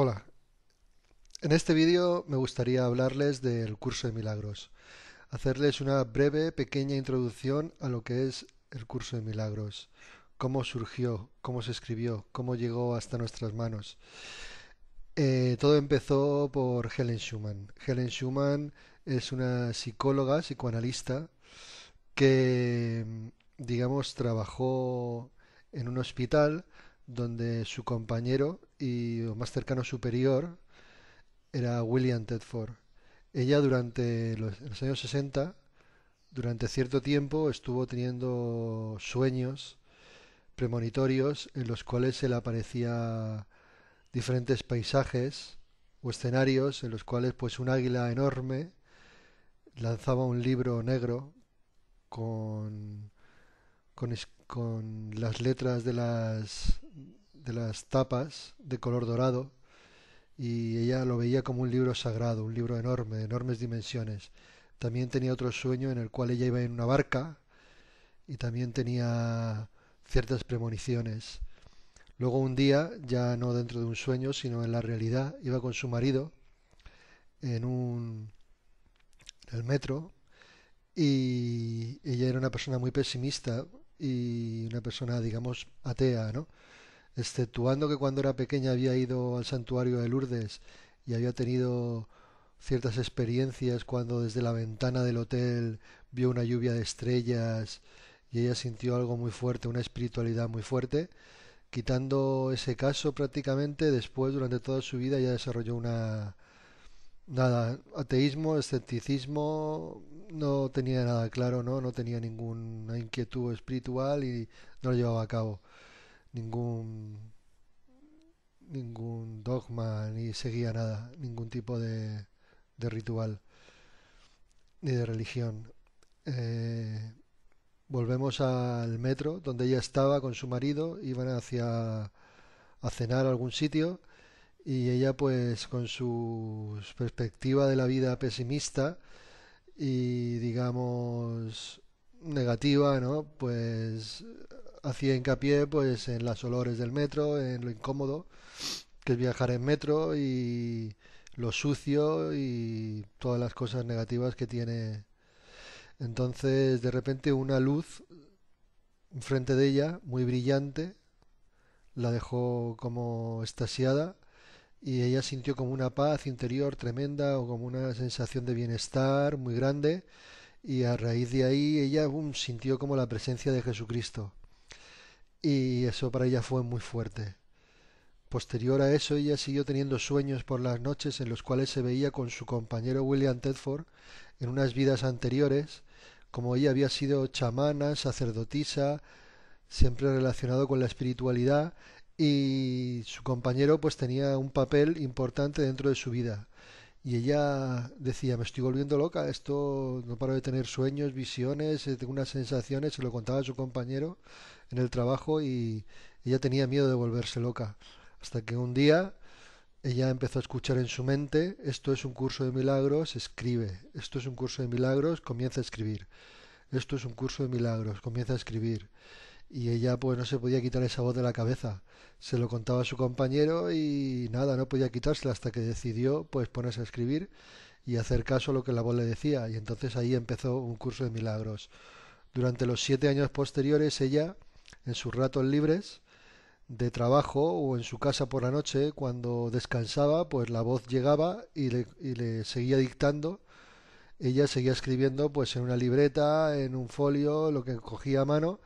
Hola, en este vídeo me gustaría hablarles del curso de milagros, hacerles una breve, pequeña introducción a lo que es el curso de milagros, cómo surgió, cómo se escribió, cómo llegó hasta nuestras manos. Eh, todo empezó por Helen Schumann. Helen Schumann es una psicóloga, psicoanalista, que, digamos, trabajó en un hospital donde su compañero y más cercano superior era William Tedford. Ella durante los, años 60, durante cierto tiempo, estuvo teniendo sueños premonitorios en los cuales se le aparecía diferentes paisajes o escenarios en los cuales pues un águila enorme lanzaba un libro negro con con, las letras de las, de las tapas de color dorado y ella lo veía como un libro sagrado, un libro enorme, de enormes dimensiones. También tenía otro sueño en el cual ella iba en una barca y también tenía ciertas premoniciones. Luego un día, ya no dentro de un sueño, sino en la realidad, iba con su marido en un en el metro y ella era una persona muy pesimista y una persona, digamos, atea, ¿no? Exceptuando que cuando era pequeña había ido al santuario de Lourdes y había tenido ciertas experiencias cuando desde la ventana del hotel vio una lluvia de estrellas y ella sintió algo muy fuerte, una espiritualidad muy fuerte. Quitando ese caso prácticamente, después durante toda su vida ya desarrolló una nada, ateísmo, escepticismo, no tenía nada claro, ¿no? No tenía ninguna inquietud espiritual y no lo llevaba a cabo ningún ningún dogma ni seguía nada, ningún tipo de, de ritual ni de religión. Eh, volvemos al metro donde ella estaba con su marido, iban hacia a cenar a algún sitio y ella pues con su perspectiva de la vida pesimista y digamos negativa, ¿no? Pues hacía hincapié pues en las olores del metro, en lo incómodo que es viajar en metro y lo sucio y todas las cosas negativas que tiene. Entonces, de repente una luz enfrente de ella, muy brillante, la dejó como estasiada y ella sintió como una paz interior tremenda o como una sensación de bienestar muy grande y a raíz de ahí ella um, sintió como la presencia de Jesucristo y eso para ella fue muy fuerte. Posterior a eso ella siguió teniendo sueños por las noches en los cuales se veía con su compañero William Tedford en unas vidas anteriores, como ella había sido chamana, sacerdotisa, siempre relacionado con la espiritualidad, y su compañero pues tenía un papel importante dentro de su vida. Y ella decía, me estoy volviendo loca, esto no paro de tener sueños, visiones, eh, tengo unas sensaciones, se lo contaba a su compañero en el trabajo y ella tenía miedo de volverse loca. Hasta que un día ella empezó a escuchar en su mente, esto es un curso de milagros, escribe, esto es un curso de milagros, comienza a escribir, esto es un curso de milagros, comienza a escribir y ella pues no se podía quitar esa voz de la cabeza. Se lo contaba a su compañero y nada, no podía quitársela hasta que decidió pues ponerse a escribir y hacer caso a lo que la voz le decía y entonces ahí empezó un curso de milagros. Durante los siete años posteriores ella, en sus ratos libres de trabajo o en su casa por la noche, cuando descansaba, pues la voz llegaba y le, y le seguía dictando. Ella seguía escribiendo pues en una libreta, en un folio, lo que cogía a mano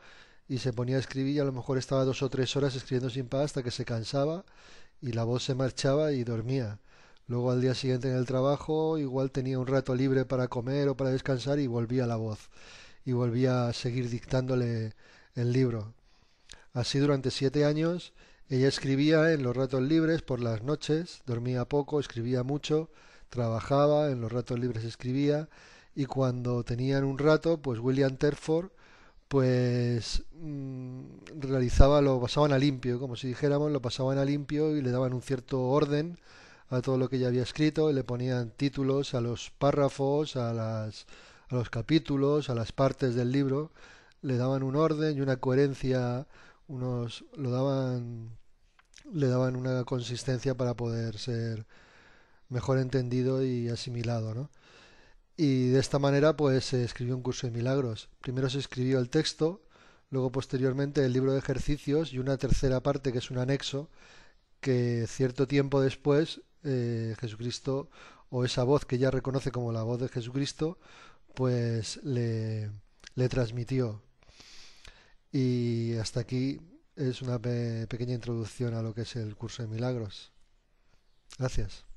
y se ponía a escribir y a lo mejor estaba dos o tres horas escribiendo sin paz hasta que se cansaba y la voz se marchaba y dormía. Luego al día siguiente en el trabajo igual tenía un rato libre para comer o para descansar y volvía la voz y volvía a seguir dictándole el libro. Así durante siete años ella escribía en los ratos libres por las noches, dormía poco, escribía mucho, trabajaba, en los ratos libres escribía y cuando tenían un rato pues William Terford pues mm, realizaba, lo pasaban a limpio, como si dijéramos, lo pasaban a limpio y le daban un cierto orden a todo lo que ya había escrito y le ponían títulos a los párrafos, a, las, a los capítulos, a las partes del libro, le daban un orden y una coherencia, unos, lo daban, le daban una consistencia para poder ser mejor entendido y asimilado, ¿no? y de esta manera pues se escribió un curso de milagros. Primero se escribió el texto, luego posteriormente el libro de ejercicios y una tercera parte que es un anexo que cierto tiempo después eh, Jesucristo o esa voz que ya reconoce como la voz de Jesucristo pues le, le transmitió. Y hasta aquí es una pequeña introducción a lo que es el curso de milagros. Gracias.